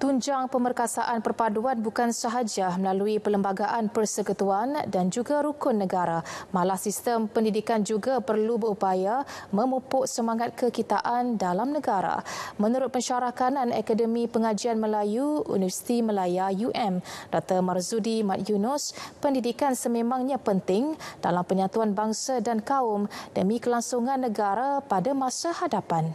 tunjang pemerkasaan perpaduan bukan sahaja melalui perlembagaan persekutuan dan juga rukun negara. Malah sistem pendidikan juga perlu berupaya memupuk semangat kekitaan dalam negara. Menurut pensyarah kanan Akademi Pengajian Melayu Universiti Melaya UM, Dr. Marzudi Mat Yunus, pendidikan sememangnya penting dalam penyatuan bangsa dan kaum demi kelangsungan negara pada masa hadapan.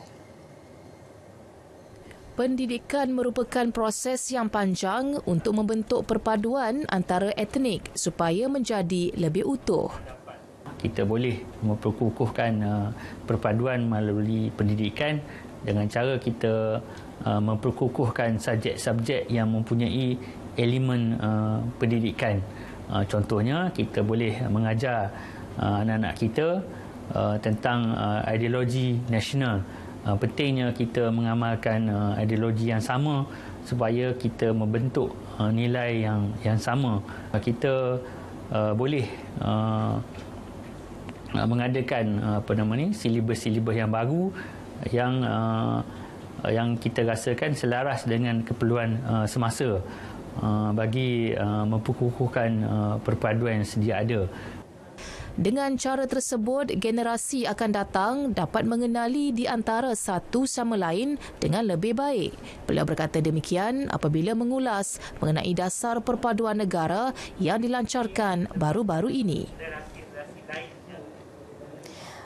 Pendidikan merupakan proses yang panjang untuk membentuk perpaduan antara etnik supaya menjadi lebih utuh. Kita boleh memperkukuhkan uh, perpaduan melalui pendidikan dengan cara kita uh, memperkukuhkan subjek-subjek yang mempunyai elemen uh, pendidikan. Contohnya, kita boleh mengajar anak-anak kita tentang ideologi nasional Eh, pentingnya kita mengamalkan eh, ideologi yang sama supaya kita membentuk eh, nilai yang yang sama kita boleh mengadakan apa nama ni silibus-silibus yang baru yang yang kita rasakan selaras dengan keperluan semasa bagi uh, perpaduan yang sedia ada dengan cara tersebut, generasi akan datang dapat mengenali di antara satu sama lain dengan lebih baik. Beliau berkata demikian apabila mengulas mengenai dasar perpaduan negara yang dilancarkan baru-baru ini.